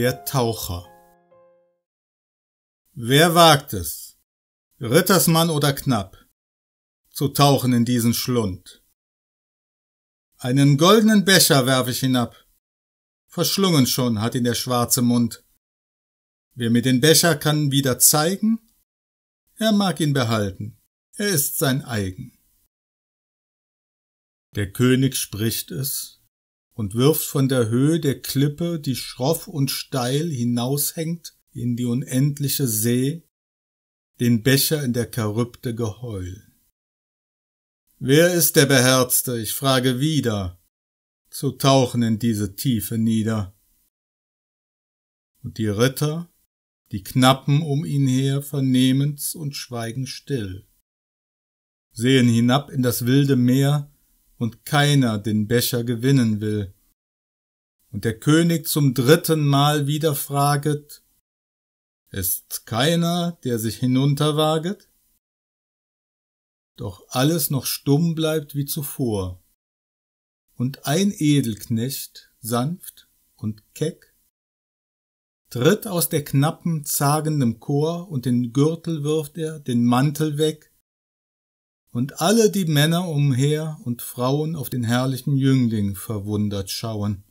der Taucher. Wer wagt es, Rittersmann oder Knapp, zu tauchen in diesen Schlund? Einen goldenen Becher werf ich hinab, verschlungen schon hat ihn der schwarze Mund. Wer mir den Becher kann wieder zeigen, er mag ihn behalten, er ist sein eigen. Der König spricht es, und wirft von der Höhe der Klippe, die schroff und steil hinaushängt, in die unendliche See, den Becher in der Charybde Geheul. Wer ist der Beherzte, ich frage wieder, zu tauchen in diese Tiefe nieder? Und die Ritter, die Knappen um ihn her vernehmen's und schweigen still, sehen hinab in das wilde Meer, und keiner den Becher gewinnen will und der König zum dritten Mal wieder fraget, ist keiner, der sich hinunterwaget? Doch alles noch stumm bleibt wie zuvor, und ein Edelknecht, sanft und keck, tritt aus der knappen, zagendem Chor, und den Gürtel wirft er, den Mantel weg, und alle die Männer umher und Frauen auf den herrlichen Jüngling verwundert schauen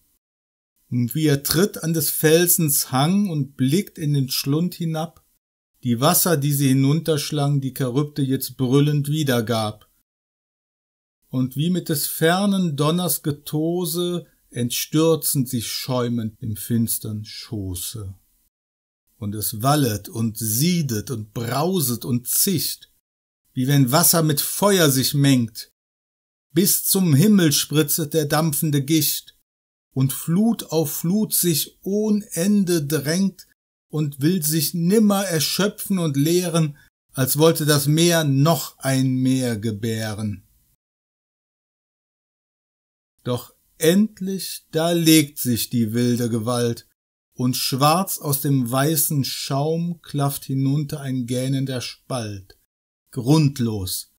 und wie er tritt an des Felsens Hang und blickt in den Schlund hinab, die Wasser, die sie hinunterschlang, die Charybde jetzt brüllend wiedergab. Und wie mit des fernen Donners Getose entstürzen sich schäumend im finstern Schoße. Und es wallet und siedet und brauset und zicht, wie wenn Wasser mit Feuer sich mengt, bis zum Himmel spritzet der dampfende Gicht, und Flut auf Flut sich ohne Ende drängt und will sich nimmer erschöpfen und leeren, als wollte das Meer noch ein Meer gebären. Doch endlich da legt sich die wilde Gewalt, und schwarz aus dem weißen Schaum klafft hinunter ein gähnender Spalt, grundlos,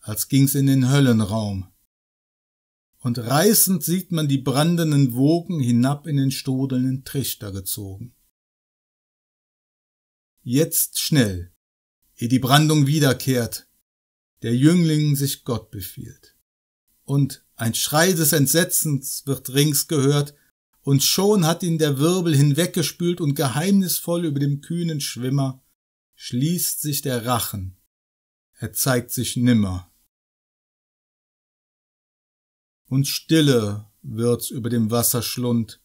als ging's in den Höllenraum und reißend sieht man die brandenden Wogen hinab in den stodelnden Trichter gezogen. Jetzt schnell, ehe die Brandung wiederkehrt, der Jüngling sich Gott befiehlt. Und ein Schrei des Entsetzens wird rings gehört, und schon hat ihn der Wirbel hinweggespült und geheimnisvoll über dem kühnen Schwimmer schließt sich der Rachen, er zeigt sich nimmer und Stille wird's über dem Wasserschlund.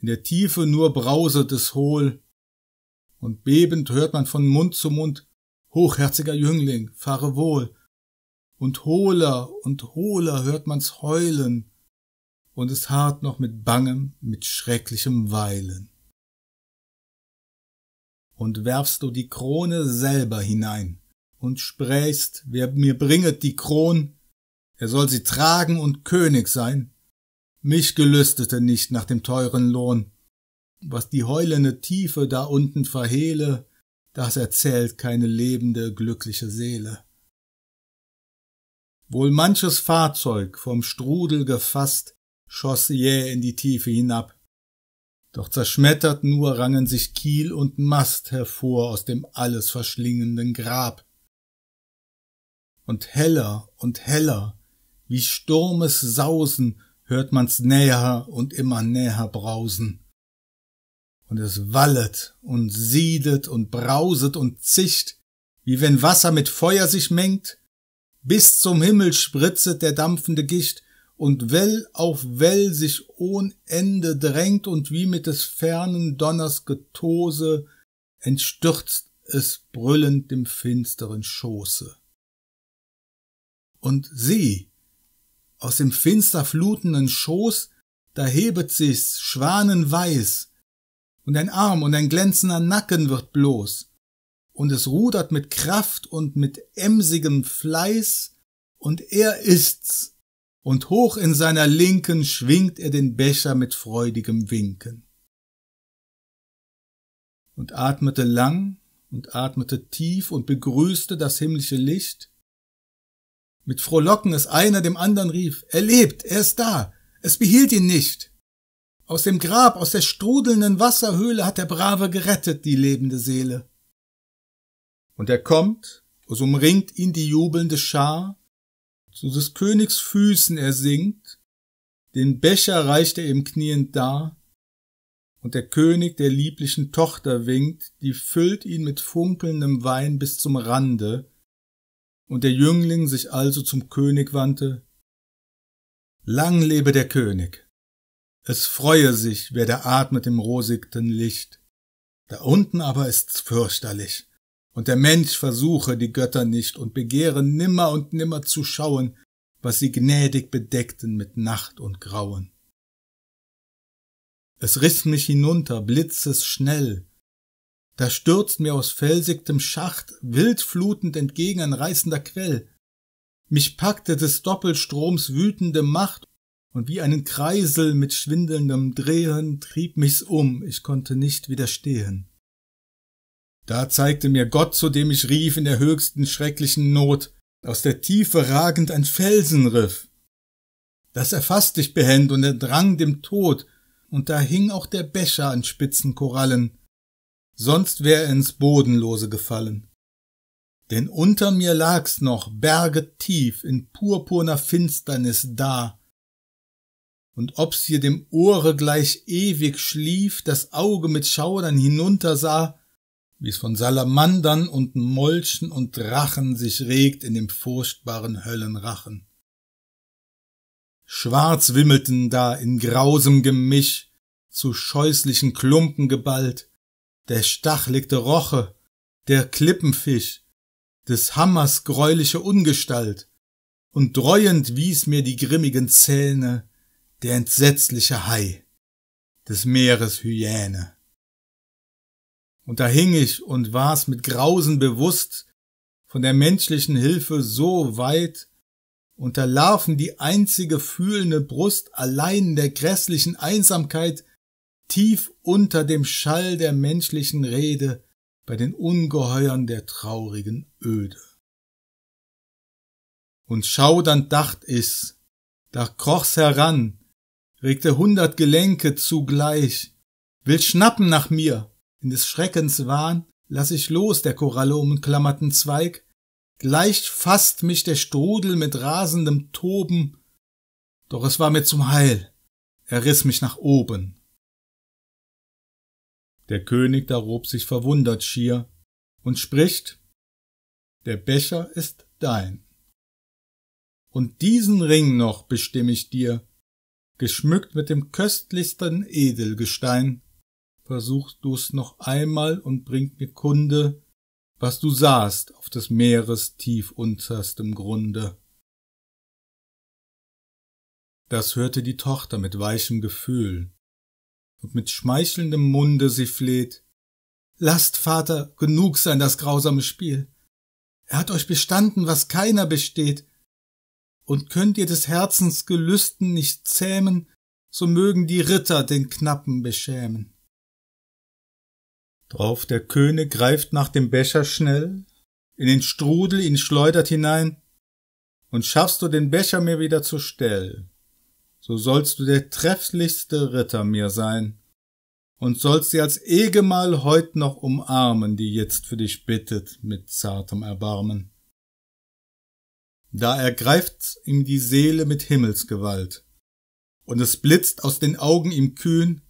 In der Tiefe nur brauset es hohl, und bebend hört man von Mund zu Mund, hochherziger Jüngling, fahre wohl, und hohler und hohler hört man's heulen, und es hart noch mit bangem, mit schrecklichem Weilen. Und werfst du die Krone selber hinein, und sprächst, wer mir bringet die Kron, er soll sie tragen und König sein. Mich gelüstete nicht nach dem teuren Lohn. Was die heulende Tiefe da unten verhehle, das erzählt keine lebende, glückliche Seele. Wohl manches Fahrzeug, vom Strudel gefasst, schoss jäh in die Tiefe hinab. Doch zerschmettert nur rangen sich Kiel und Mast hervor aus dem alles verschlingenden Grab. Und heller und heller wie Sturmes Sausen hört man's näher und immer näher brausen. Und es wallet und siedet und brauset und zicht, wie wenn Wasser mit Feuer sich mengt, bis zum Himmel spritzet der dampfende Gicht, und Well auf Well sich ohn Ende drängt und wie mit des fernen Donners Getose entstürzt es brüllend dem finsteren Schoße. Und sieh, aus dem finster flutenden Schoß, da hebet sich's schwanenweiß, und ein Arm und ein glänzender Nacken wird bloß, und es rudert mit Kraft und mit emsigem Fleiß, und er ist's, und hoch in seiner Linken schwingt er den Becher mit freudigem Winken. Und atmete lang und atmete tief und begrüßte das himmlische Licht, mit Frohlocken es einer dem anderen rief, er lebt, er ist da, es behielt ihn nicht. Aus dem Grab, aus der strudelnden Wasserhöhle hat der Brave gerettet die lebende Seele. Und er kommt, es umringt ihn die jubelnde Schar, zu des Königs Füßen er singt, den Becher reicht er ihm kniend dar, und der König der lieblichen Tochter winkt, die füllt ihn mit funkelndem Wein bis zum Rande, und der Jüngling sich also zum König wandte. Lang lebe der König! Es freue sich, wer da atmet im rosigten Licht. Da unten aber ist's fürchterlich, und der Mensch versuche die Götter nicht und begehre nimmer und nimmer zu schauen, was sie gnädig bedeckten mit Nacht und Grauen. Es riss mich hinunter, blitzes schnell, da stürzt mir aus felsigtem Schacht wildflutend entgegen ein reißender Quell. Mich packte des Doppelstroms wütende Macht und wie einen Kreisel mit schwindelndem Drehen trieb mich's um, ich konnte nicht widerstehen. Da zeigte mir Gott, zu dem ich rief in der höchsten schrecklichen Not, aus der Tiefe ragend ein Felsenriff. Das erfasste ich behend und entrang dem Tod, und da hing auch der Becher an spitzen Korallen, sonst wär er ins Bodenlose gefallen. Denn unter mir lag's noch bergetief in purpurner Finsternis da, und ob's hier dem Ohre gleich ewig schlief, das Auge mit Schaudern hinuntersah, wie's von Salamandern und Molchen und Drachen sich regt in dem furchtbaren Höllenrachen. Schwarz wimmelten da in grausem Gemisch, zu scheußlichen Klumpen geballt, der stachligte Roche, der Klippenfisch, des Hammers greuliche Ungestalt, und dreuend wies mir die grimmigen Zähne der entsetzliche Hai, des Meeres Hyäne. Und da hing ich und war's mit Grausen bewusst, von der menschlichen Hilfe so weit, unter Larven die einzige fühlende Brust allein der grässlichen Einsamkeit tief unter dem Schall der menschlichen Rede, bei den Ungeheuern der traurigen Öde. Und schaudernd dacht ich's, da kroch's heran, regte hundert Gelenke zugleich, will schnappen nach mir, in des Schreckens Wahn, lass ich los, der Koralle umklammerten Zweig, gleich fasst mich der Strudel mit rasendem Toben, doch es war mir zum Heil, er riss mich nach oben. Der König darob sich verwundert schier und spricht, der Becher ist dein. Und diesen Ring noch bestimm ich dir, geschmückt mit dem köstlichsten Edelgestein, versuchst du's noch einmal und bring mir Kunde, was du sahst auf des Meeres tief unterstem Grunde. Das hörte die Tochter mit weichem Gefühl, und mit schmeichelndem Munde sie fleht. Lasst, Vater, genug sein das grausame Spiel. Er hat euch bestanden, was keiner besteht. Und könnt ihr des Herzens Gelüsten nicht zähmen, so mögen die Ritter den Knappen beschämen. Drauf der König greift nach dem Becher schnell, in den Strudel ihn schleudert hinein, und schaffst du den Becher mir wieder zu Stell, so sollst du der trefflichste Ritter mir sein, und sollst sie als Ehgemahl heut noch umarmen, die jetzt für dich bittet mit zartem Erbarmen. Da ergreift ihm die Seele mit Himmelsgewalt, und es blitzt aus den Augen ihm kühn,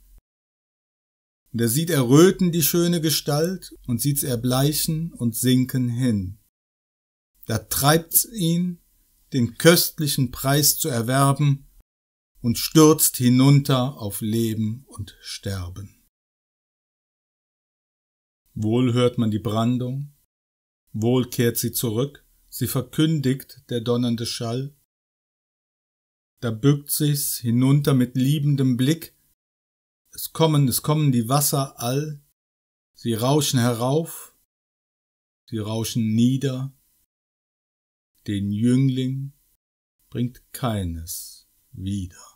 und er sieht erröten die schöne Gestalt und sieht's erbleichen und sinken hin. Da treibt's ihn, den köstlichen Preis zu erwerben, und stürzt hinunter auf Leben und Sterben. Wohl hört man die Brandung, wohl kehrt sie zurück, sie verkündigt der donnernde Schall. Da bückt sich's hinunter mit liebendem Blick, es kommen, es kommen die Wasser all, sie rauschen herauf, sie rauschen nieder, den Jüngling bringt keines wieder.